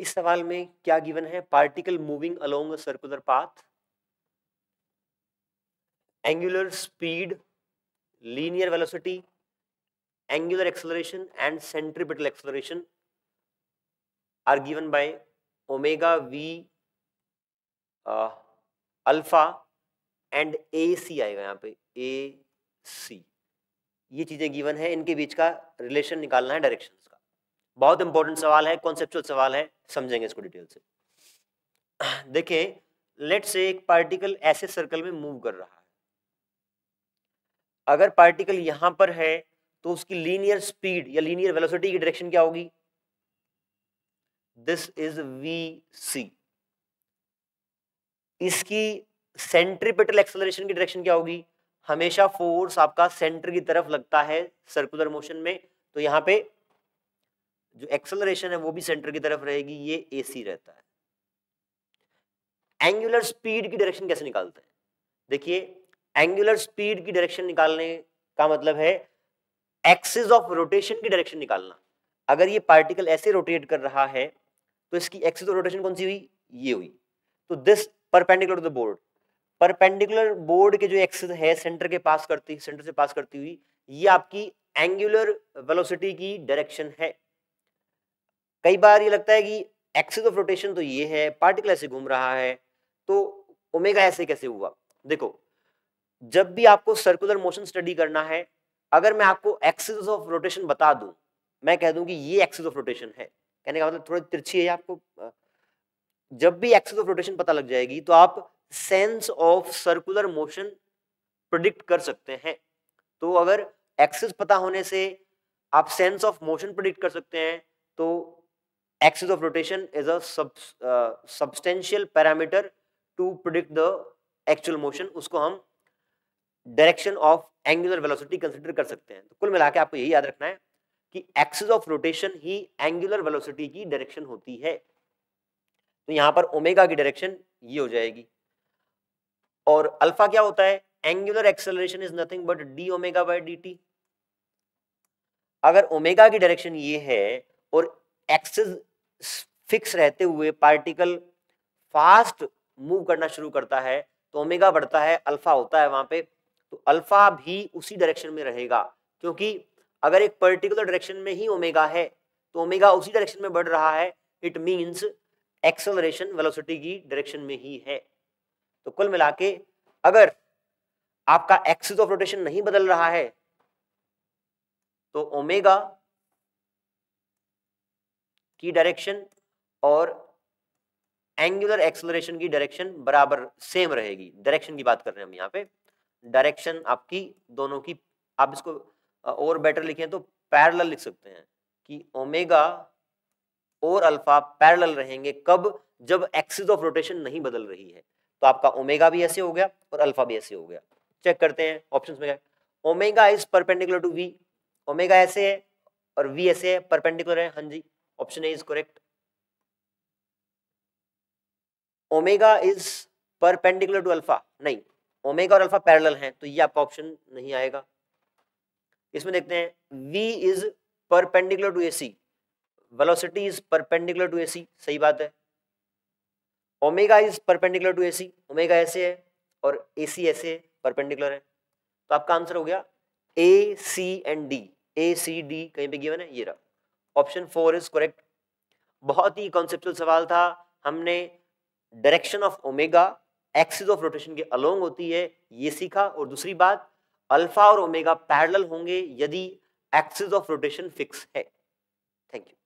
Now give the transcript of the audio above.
इस सवाल में क्या गिवन है particle moving along a circular path angular speed linear velocity angular acceleration and centripetal acceleration are given by omega v alpha and a c आएगा यहाँ पे ए सी ये चीजें गिवन है इनके बीच का रिलेशन निकालना है डायरेक्शंस का बहुत इंपॉर्टेंट सवाल है कॉन्सेप्चुअल सवाल है समझेंगे इसको डिटेल से देखे लेट से एक पार्टिकल ऐसे सर्कल में मूव कर रहा है अगर पार्टिकल यहां पर है तो उसकी लीनियर स्पीड या लीनियर वेलोसिटी की डायरेक्शन क्या होगी दिस इज वी सी इसकी सेंट्रीपेटल एक्सेलरेशन की डायरेक्शन क्या होगी हमेशा फोर्स आपका सेंटर की तरफ लगता है सर्कुलर मोशन में तो यहां पे जो एक्सेलरेशन है वो भी सेंटर की तरफ रहेगी ये ए सी रहता है एंगुलर स्पीड की डायरेक्शन कैसे निकालते हैं देखिए एंगुलर स्पीड की डायरेक्शन निकालने का मतलब है एक्सिस ऑफ रोटेशन की डायरेक्शन निकालना अगर ये पार्टिकल ऐसे रोटेट कर रहा है तो इसकी एक्सिस ऑफ रोटेशन कौन सी हुई ये हुई तो this perpendicular to the board perpendicular board के जो एक्सिस है सेंटर के पास करती सेंटर से पास करती हुई ये आपकी एंगुलर वेलोसिटी की डायरेक्शन है कई बार ये लगता है कि एक्सिस ऑफ रोटेशन तो ये है पार्टिकल ऐसे घूम रहा है तो ओमेगा ऐसे कैसे हुआ देखो जब भी आपको सर्कुलर मोशन स्टडी करना है अगर मैं आपको एक्सिस ऑफ रोटेशन बता दूं मैं कह दूं कि ये एक्सिस ऑफ रोटेशन है कहने का मतलब थोड़ी तिरछी है आपको जब भी एक्सिस ऑफ रोटेशन पता लग जाएगी तो आप sense of circular motion predict कर सकते हैं तो अगर एक्सिस पता होने से आप सेंस ऑफ मोशन प्रोडिक्ट कर सकते हैं तो axis of rotation is a sub, uh, substantial parameter to predict the actual motion उसको हम direction of angular velocity consider कर सकते हैं तो कुल मिला के आपको यही याद रखना है कि एक्सिस ऑफ रोटेशन ही एंगुलर वेलोसिटी की डायरेक्शन होती है तो यहां पर ओमेगा की डायरेक्शन ये हो जाएगी और अल्फा क्या होता है angular acceleration is nothing but d omega by d अगर ओमेगा की डायरेक्शन ये है और एक्सिस फिक्स रहते हुए पार्टिकल फास्ट मूव करना शुरू करता है तो ओमेगा बढ़ता है अल्फा होता है वहां पे तो अल्फा भी उसी डायरेक्शन में रहेगा क्योंकि अगर एक पर्टिकुलर डायरेक्शन में ही ओमेगा है तो ओमेगा उसी डायरेक्शन में बढ़ रहा है इट मींस एक्सेलरेशन वेलोसिटी की डायरेक्शन में ही है तो कुल मिला के अगर आपका एक्सिस ऑफ रोटेशन नहीं बदल रहा है तो ओमेगा की डायरेक्शन और एंगुलर एक्सलरेशन की डायरेक्शन बराबर सेम रहेगी डायरेक्शन की बात कर रहे हैं हम यहाँ पे डायरेक्शन आपकी दोनों की आप इसको और बेटर लिखें तो पैरल लिख सकते हैं कि ओमेगा और अल्फा पैरल रहेंगे कब जब एक्सिस ऑफ रोटेशन नहीं बदल रही है तो आपका ओमेगा भी ऐसे हो गया और अल्फा भी ऐसे हो गया चेक करते हैं ऑप्शंस में क्या omega is perpendicular to v omega ऐसे है और वी ऐसे है परपेंडिकुलर है हाँ जी option A is correct omega is perpendicular to alpha नहीं ओमेगा और अल्फा पैरेलल हैं तो ये आपका ऑप्शन नहीं आएगा इसमें देखते हैं v is perpendicular to a c velocity is perpendicular to a c सही बात है omega is perpendicular to a c omega ऐसे है और ए सी ऐसे परपेंडिकुलर है तो आपका आंसर हो गया A C and D A C D कहीं पे गिवन है ये रहा ऑप्शन फोर इज करेक्ट बहुत ही कॉन्सेप्चुअल सवाल था हमने direction of omega axis of rotation के अलोंग होती है ये सीखा और दूसरी बात अल्फा और ओमेगा पैरेलल होंगे यदि एक्सिस ऑफ रोटेशन फिक्स है थैंक यू